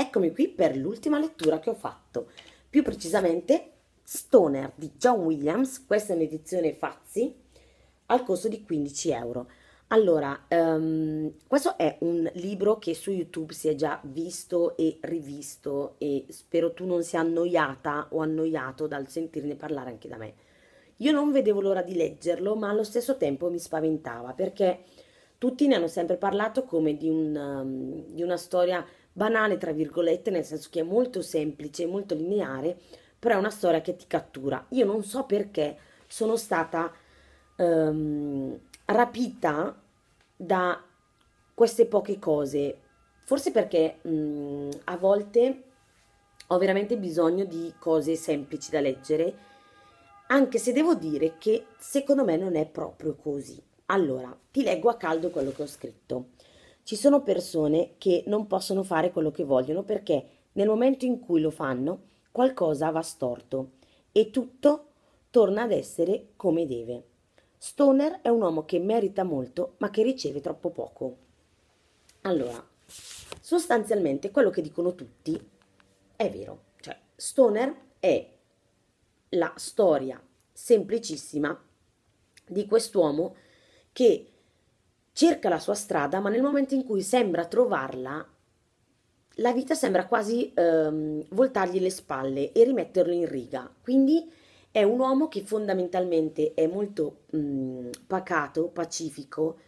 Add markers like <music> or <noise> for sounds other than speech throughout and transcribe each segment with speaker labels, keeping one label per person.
Speaker 1: Eccomi qui per l'ultima lettura che ho fatto, più precisamente Stoner di John Williams, questa è un'edizione Fazzi, al costo di 15 euro. Allora, um, questo è un libro che su YouTube si è già visto e rivisto e spero tu non sia annoiata o annoiato dal sentirne parlare anche da me. Io non vedevo l'ora di leggerlo, ma allo stesso tempo mi spaventava perché tutti ne hanno sempre parlato come di, un, um, di una storia banale, tra virgolette, nel senso che è molto semplice, molto lineare, però è una storia che ti cattura. Io non so perché sono stata ehm, rapita da queste poche cose, forse perché mh, mhmm, a volte ho veramente bisogno di cose semplici da leggere, anche se devo dire che secondo me non è proprio così. Allora, ti leggo a caldo quello che ho scritto. Ci sono persone che non possono fare quello che vogliono perché nel momento in cui lo fanno qualcosa va storto e tutto torna ad essere come deve. Stoner è un uomo che merita molto ma che riceve troppo poco. Allora, sostanzialmente quello che dicono tutti è vero. Cioè, Stoner è la storia semplicissima di quest'uomo che cerca la sua strada, ma nel momento in cui sembra trovarla, la vita sembra quasi ehm, voltargli le spalle e rimetterlo in riga. Quindi è un uomo che fondamentalmente è molto mh, mm, pacato, pacifico,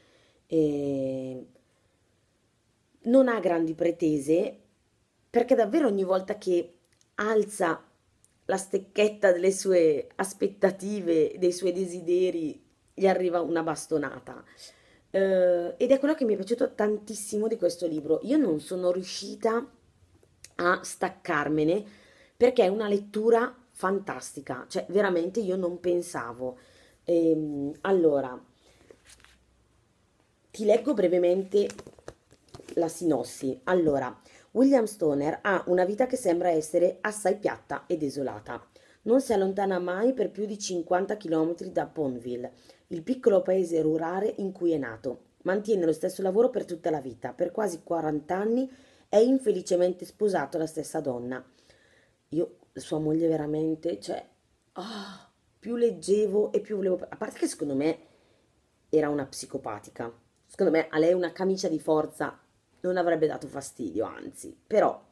Speaker 1: eh, non ha grandi pretese, perché davvero ogni volta che alza la stecchetta delle sue aspettative, dei suoi desideri, gli arriva una bastonata eh, ed è quello che mi è piaciuto tantissimo di questo libro. Io non sono riuscita a staccarmene perché è una lettura fantastica, cioè veramente io non pensavo. Ehm, allora, ti leggo brevemente la sinossi. Allora, William Stoner ha una vita che sembra essere assai piatta e desolata. Non si allontana mai per più di 50 km da Ponville, il piccolo paese rurale in cui è nato. Mantiene lo stesso lavoro per tutta la vita, per quasi 40 anni è infelicemente sposato alla stessa donna. Io, sua moglie veramente, cioè, oh, più leggevo e più volevo... A parte che secondo me era una psicopatica. Secondo me a lei una camicia di forza non avrebbe dato fastidio, anzi, però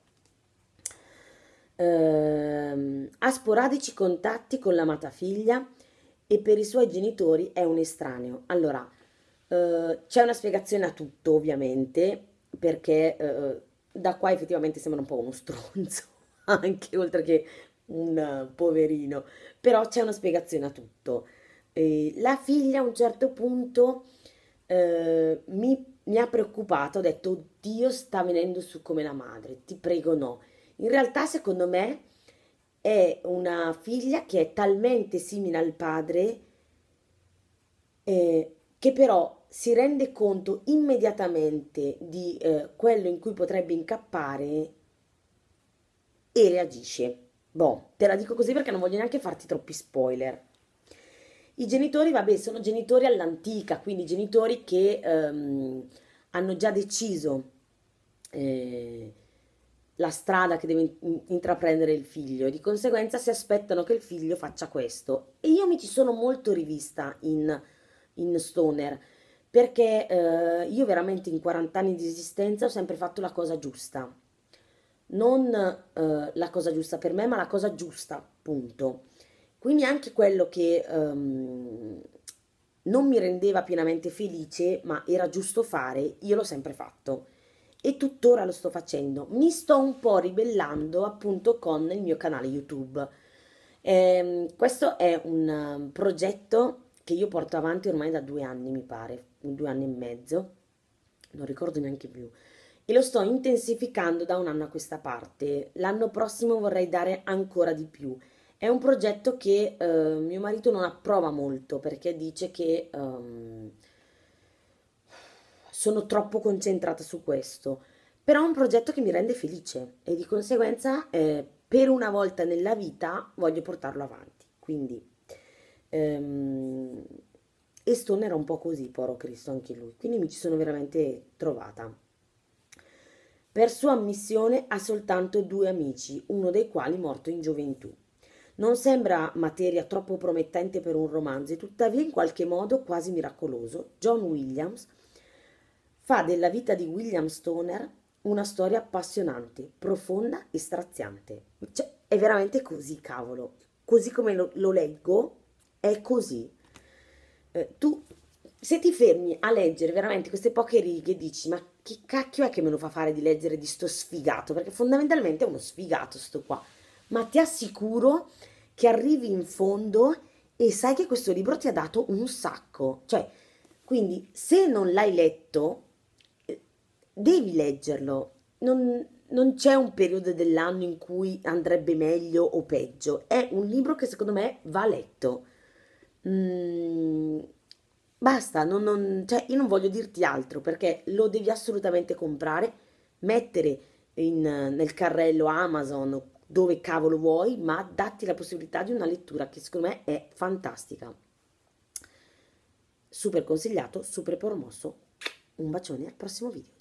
Speaker 1: eh, ha sporadici contatti con l'amata figlia e per i suoi genitori è un estraneo. Allora, eh, c'è una spiegazione a tutto, ovviamente, perché eh, da qua effettivamente sembra un po' uno stronzo, <laughs> anche oltre che un poverino, però c'è una spiegazione a tutto. la figlia a un certo punto eh, mi mi ha preoccupato, ho detto, Dio sta venendo su come la madre, ti prego no. In realtà, secondo me, è una figlia che è talmente simile al padre eh, che però si rende conto immediatamente di eh, quello in cui potrebbe incappare e reagisce. Boh, te la dico così perché non voglio neanche farti troppi spoiler. I genitori, vabbè, sono genitori all'antica, quindi genitori che ehm, hanno già deciso eh, la strada che deve intraprendere il figlio e di conseguenza si aspettano che il figlio faccia questo. E io mi ci sono molto rivista in, in Stoner perché eh, io veramente in 40 anni di esistenza ho sempre fatto la cosa giusta. Non eh, la cosa giusta per me, ma la cosa giusta, punto. Quindi anche quello che ehm, non mi rendeva pienamente felice, ma era giusto fare, io l'ho sempre fatto e tuttora lo sto facendo. Mi sto un po' ribellando appunto con il mio canale YouTube. Eh, questo è un um, progetto che io porto avanti ormai da due anni, mi pare, due anni e mezzo, non ricordo neanche più. E lo sto intensificando da un anno a questa parte. L'anno prossimo vorrei dare ancora di più. È un progetto che eh, mio marito non approva molto perché dice che... Um, sono troppo concentrata su questo, però è un progetto che mi rende felice e di conseguenza eh, per una volta nella vita voglio portarlo avanti. Quindi ehm, Stone era un po' così, poro Cristo, anche lui, quindi mi ci sono veramente trovata. Per sua ammissione ha soltanto due amici, uno dei quali morto in gioventù. Non sembra materia troppo promettente per un romanzo e tuttavia in qualche modo quasi miracoloso, John Williams fa della vita di William Stoner una storia appassionante, profonda e straziante. Cioè, è veramente così, cavolo. Così come lo, lo leggo, è così. Eh, tu, se ti fermi a leggere veramente queste poche righe, dici, ma che cacchio è che me lo fa fare di leggere di sto sfigato? Perché fondamentalmente è uno sfigato sto qua. Ma ti assicuro che arrivi in fondo e sai che questo libro ti ha dato un sacco. Cioè, quindi se non l'hai letto, devi leggerlo. Non, non c'è un periodo dell'anno in cui andrebbe meglio o peggio. È un libro che secondo me va letto. Mm, basta, non, non, cioè io non voglio dirti altro perché lo devi assolutamente comprare, mettere in, nel carrello Amazon dove cavolo vuoi, ma datti la possibilità di una lettura che secondo me è fantastica. Super consigliato, super promosso. Un bacione al prossimo video.